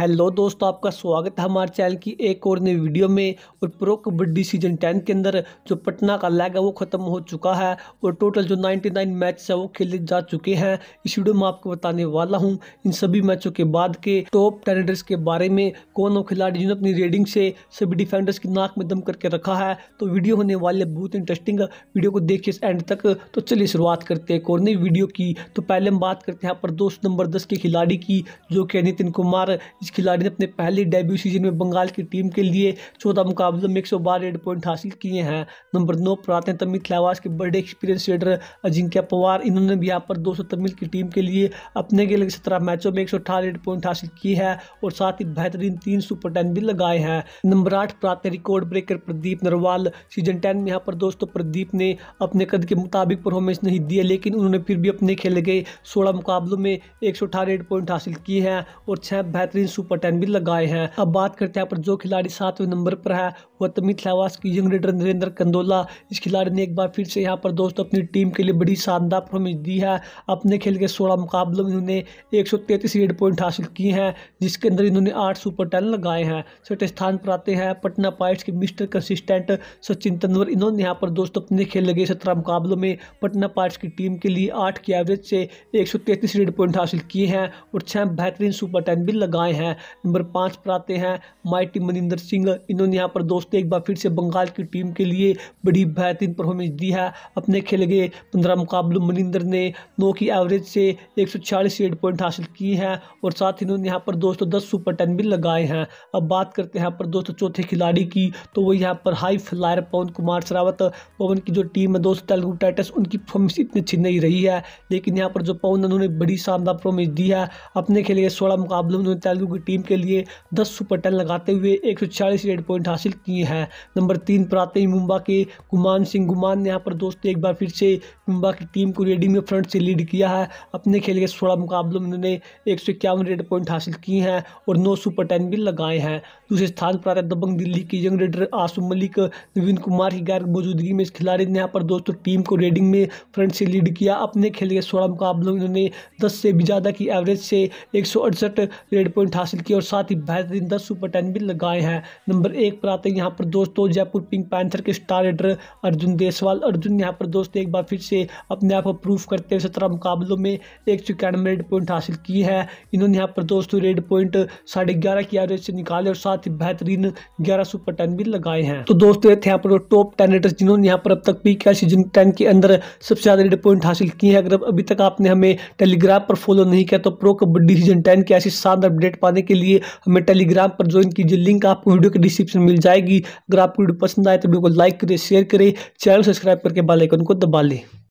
hello दोस्तों आपका स्वागत है हमारे चैनल की एक और नई वीडियो में और प्रो कबड्डी सीजन टेन के अंदर जो पटना का लैग है वो ख़त्म हो चुका है और टोटल जो 99 मैच है वो खेले जा चुके हैं इस वीडियो में आपको बताने वाला हूं इन सभी मैचों के बाद के टॉप टेनडर्स के बारे में कौन वो खिलाड़ी जिन्होंने अपनी रेडिंग से सभी डिफेंडर्स की नाक में दम करके रखा है तो वीडियो होने वाली बहुत इंटरेस्टिंग वीडियो को देखिए इस एंड तक तो चलिए शुरुआत करते हैं एक और नई वीडियो की तो पहले हम बात करते हैं यहाँ पर दोस्त नंबर दस के खिलाड़ी की जो कि नितिन कुमार खिलाड़ी ने अपने पहले डेब्यू सीजन में बंगाल की टीम के लिए चौदह मुकाबलों में एक सौ बारह रेड पॉइंट हासिल किए हैं नंबर नौ पर आते हैं तमिल खिलावास के बड़े एक्सपीरियंस रेडर अजिंक्य पवार इन्होंने भी यहाँ पर दो सौ तमिल की टीम के लिए अपने के लिए सत्रह मैचों में एक सौ अठारह रेड पॉइंट हासिल किए हैं और साथ ही बेहतरीन तीन सुपर टेन भी लगाए हैं नंबर आठ पर आते हैं record breaker Pradeep Narwal season ten में यहाँ पर दोस्तों प्रदीप ने अपने कद के मुताबिक परफॉर्मेंस नहीं दिया लेकिन उन्होंने फिर भी अपने खेले गए सोलह मुकाबलों में एक सौ अठारह रेड पॉइंट हासिल किए हैं और छह बेहतरीन सुपर टेन भी लगाए हैं अब बात करते हैं पर जो खिलाड़ी सातवें नंबर पर है वह तमित तो लावास की यंग लीडर नरेंद्र कंदोला इस खिलाड़ी ने एक बार फिर से यहाँ पर दोस्तों अपनी टीम के लिए बड़ी शानदार परफॉर्मेंस दी है अपने खेल के सोलह मुकाबलों में इन्होंने एक रेड पॉइंट हासिल किए हैं जिसके अंदर इन्होंने आठ सुपर टेन लगाए हैं छठे स्थान पर आते हैं पटना पाइट्स के मिस्टर कंसिस्टेंट सचिन तनवर इन्होंने यहाँ पर दोस्तों अपने खेल लगे सत्रह मुकाबलों में पटना पाइट्स की टीम के लिए आठ की एवरेज से एक रेड पॉइंट हासिल किए हैं और छह बेहतरीन सुपर टेन भी लगाए हैं हैं नंबर पाँच पर आते हैं माइटी मनिंदर सिंह इन्होंने यहाँ पर दोस्तों एक बार फिर से बंगाल की टीम के लिए बड़ी बेहतरीन परफॉर्मेंस दी है अपने खेले गए पंद्रह मुकाबलों मनिंदर ने नौ की एवरेज से एक सौ छियालीस पॉइंट हासिल किए हैं और साथ ही इन्होंने यहाँ पर दोस्तों दस सुपर टेन भी लगाए हैं अब बात करते हैं यहाँ पर दोस्तों चौथे खिलाड़ी की तो वो यहाँ पर हाई फ्लायर पवन कुमार सरावत पवन की जो टीम है दोस्तों तेलुगु टाइटस उनकी परफॉर्मेंस इतनी अच्छी नहीं रही है लेकिन यहाँ पर जो पवन उन्होंने बड़ी शानदार परफॉर्मेंस दी है अपने खेले गए सोलह मुकाबलों में उन्होंने तेलुगु की टीम के लिए 10 सुपर टेन लगाते हुए 140 रेड पॉइंट हासिल किए हैं नंबर तीन पर आते ही मुंबा के गुमान सिंह गुमान ने यहाँ पर दोस्तों एक बार फिर से मुंबा की टीम को रेडी में फ्रंट से लीड किया है अपने खेल के सोलह मुकाबलों में उन्होंने एक रेड पॉइंट हासिल किए हैं और नौ सुपर टेन भी लगाए हैं दूसरे स्थान पर आते दबंग दिल्ली के यंग रेडर आसू मलिक नवीन कुमार की गैर मौजूदगी में इस खिलाड़ी ने यहाँ पर दोस्तों टीम को रेडिंग में फ्रंट से लीड किया अपने खेल के सोलह मुकाबलों में उन्होंने दस से भी ज़्यादा की एवरेज से एक रेड पॉइंट हासिल की और साथ ही बेहतरीन दस सुपर टेन भी लगाए हैं नंबर एक पर आते हैं यहाँ पर दोस्तों जयपुर पिंक पैंथर के स्टार रेडर अर्जुन देसवाल अर्जुन यहाँ पर दोस्तों एक बार फिर से अपने आप को प्रूफ करते हुए सत्रह मुकाबलों में एक सौ इक्यानवे रेड पॉइंट हासिल की है इन्होंने यहाँ पर दोस्तों रेड पॉइंट साढ़े ग्यारह की एवरेज से निकाले और साथ ही बेहतरीन ग्यारह सुपर टेन भी लगाए हैं तो दोस्तों थे यहाँ पर टॉप टेन रेडर्स जिन्होंने यहाँ पर अब तक पी के सीजन टेन के अंदर सबसे ज़्यादा रेड पॉइंट हासिल किए हैं अगर अभी तक आपने हमें टेलीग्राम पर फॉलो नहीं किया तो प्रो कबड्डी सीजन टेन की ऐसी शानदार अपडेट पा पाने के लिए हमें टेलीग्राम पर ज्वाइन कीजिए लिंक आपको वीडियो के डिस्क्रिप्शन मिल जाएगी अगर आपको वीडियो पसंद आए तो वीडियो को लाइक करें शेयर करें चैनल सब्सक्राइब करके बालाइकन को दबा लें